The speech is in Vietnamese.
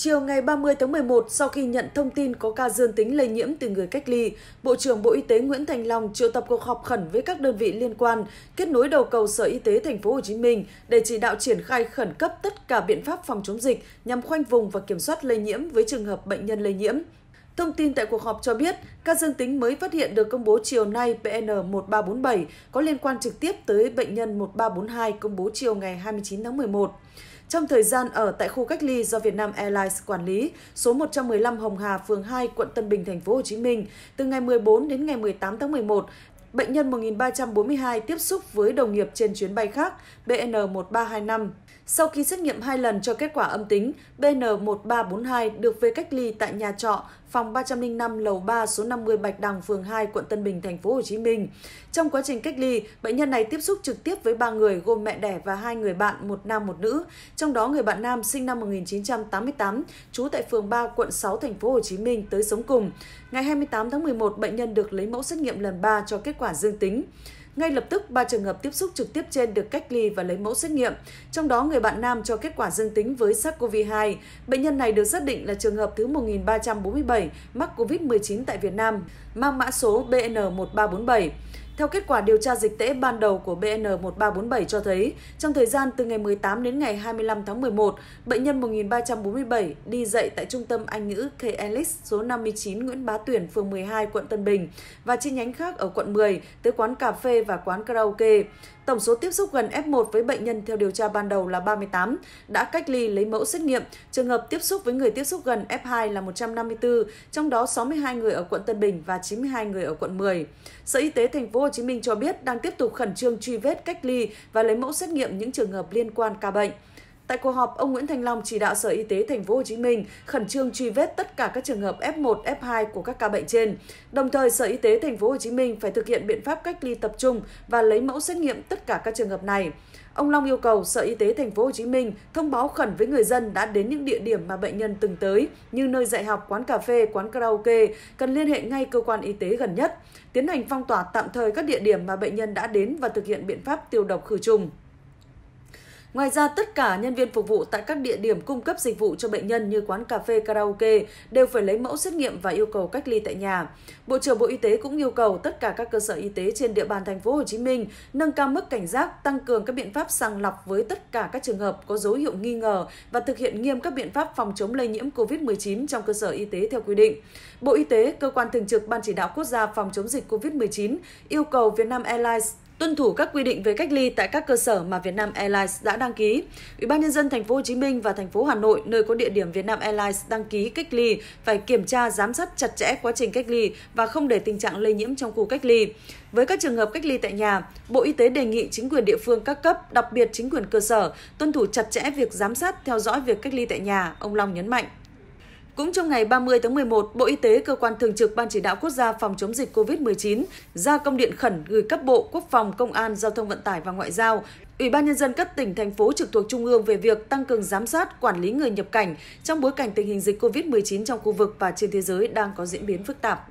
Chiều ngày 30 tháng 11, sau khi nhận thông tin có ca dương tính lây nhiễm từ người cách ly, Bộ trưởng Bộ Y tế Nguyễn Thành Long triệu tập cuộc họp khẩn với các đơn vị liên quan, kết nối đầu cầu Sở Y tế Thành phố Hồ Chí Minh để chỉ đạo triển khai khẩn cấp tất cả biện pháp phòng chống dịch nhằm khoanh vùng và kiểm soát lây nhiễm với trường hợp bệnh nhân lây nhiễm. Thông tin tại cuộc họp cho biết, các dương tính mới phát hiện được công bố chiều nay PN1347 có liên quan trực tiếp tới bệnh nhân 1342 công bố chiều ngày 29 tháng 11. Trong thời gian ở tại khu cách ly do Vietnam Airlines quản lý, số 115 Hồng Hà, phường 2, quận Tân Bình, thành phố Hồ Chí Minh, từ ngày 14 đến ngày 18 tháng 11, bệnh nhân 1342 tiếp xúc với đồng nghiệp trên chuyến bay khác BN1325. Sau khi xét nghiệm hai lần cho kết quả âm tính, BN1342 được về cách ly tại nhà trọ phòng 305 lầu 3 số 50 Bạch Đằng, phường 2, quận Tân Bình, thành phố Hồ Chí Minh. Trong quá trình cách ly, bệnh nhân này tiếp xúc trực tiếp với ba người gồm mẹ đẻ và hai người bạn, một nam một nữ. Trong đó người bạn nam sinh năm 1988, trú tại phường 3, quận 6, thành phố Hồ Chí Minh tới sống cùng. Ngày 28 tháng 11, bệnh nhân được lấy mẫu xét nghiệm lần 3 cho kết quả dương tính. Ngay lập tức, ba trường hợp tiếp xúc trực tiếp trên được cách ly và lấy mẫu xét nghiệm. Trong đó, người bạn nam cho kết quả dương tính với SARS-CoV-2. Bệnh nhân này được xác định là trường hợp thứ 1347 mắc COVID-19 tại Việt Nam, mang mã số BN1347. Theo kết quả điều tra dịch tễ ban đầu của BN1347 cho thấy, trong thời gian từ ngày 18 đến ngày 25 tháng 11, bệnh nhân 1347 đi dạy tại trung tâm Anh ngữ KLX số 59 Nguyễn Bá Tuyển, phường 12, quận Tân Bình và chi nhánh khác ở quận 10 tới quán cà phê và quán karaoke. Tổng số tiếp xúc gần F1 với bệnh nhân theo điều tra ban đầu là 38, đã cách ly lấy mẫu xét nghiệm. Trường hợp tiếp xúc với người tiếp xúc gần F2 là 154, trong đó 62 người ở quận Tân Bình và 92 người ở quận 10. Sở Y tế thành phố Hồ Chí Minh cho biết đang tiếp tục khẩn trương truy vết cách ly và lấy mẫu xét nghiệm những trường hợp liên quan ca bệnh. Tại cuộc họp, ông Nguyễn Thành Long chỉ đạo Sở Y tế Thành phố Hồ Chí Minh khẩn trương truy vết tất cả các trường hợp F1, F2 của các ca bệnh trên. Đồng thời, Sở Y tế Thành phố Hồ Chí Minh phải thực hiện biện pháp cách ly tập trung và lấy mẫu xét nghiệm tất cả các trường hợp này. Ông Long yêu cầu Sở Y tế Thành phố Hồ Chí Minh thông báo khẩn với người dân đã đến những địa điểm mà bệnh nhân từng tới như nơi dạy học, quán cà phê, quán karaoke cần liên hệ ngay cơ quan y tế gần nhất, tiến hành phong tỏa tạm thời các địa điểm mà bệnh nhân đã đến và thực hiện biện pháp tiêu độc khử trùng. Ngoài ra, tất cả nhân viên phục vụ tại các địa điểm cung cấp dịch vụ cho bệnh nhân như quán cà phê, karaoke đều phải lấy mẫu xét nghiệm và yêu cầu cách ly tại nhà. Bộ trưởng Bộ Y tế cũng yêu cầu tất cả các cơ sở y tế trên địa bàn thành phố Hồ Chí Minh nâng cao mức cảnh giác, tăng cường các biện pháp sàng lọc với tất cả các trường hợp có dấu hiệu nghi ngờ và thực hiện nghiêm các biện pháp phòng chống lây nhiễm COVID-19 trong cơ sở y tế theo quy định. Bộ Y tế, cơ quan thường trực Ban chỉ đạo quốc gia phòng chống dịch COVID-19 yêu cầu Vietnam Airlines tuân thủ các quy định về cách ly tại các cơ sở mà Vietnam Airlines đã đăng ký. Ủy ban nhân dân thành phố Hồ Chí Minh và thành phố Hà Nội nơi có địa điểm Vietnam Airlines đăng ký cách ly phải kiểm tra giám sát chặt chẽ quá trình cách ly và không để tình trạng lây nhiễm trong khu cách ly. Với các trường hợp cách ly tại nhà, Bộ Y tế đề nghị chính quyền địa phương các cấp, đặc biệt chính quyền cơ sở, tuân thủ chặt chẽ việc giám sát theo dõi việc cách ly tại nhà, ông Long nhấn mạnh. Cũng trong ngày 30 tháng 11, Bộ Y tế, cơ quan thường trực Ban chỉ đạo quốc gia phòng chống dịch COVID-19 ra công điện khẩn gửi các bộ Quốc phòng, Công an, Giao thông vận tải và Ngoại giao, Ủy ban nhân dân các tỉnh thành phố trực thuộc trung ương về việc tăng cường giám sát, quản lý người nhập cảnh trong bối cảnh tình hình dịch COVID-19 trong khu vực và trên thế giới đang có diễn biến phức tạp.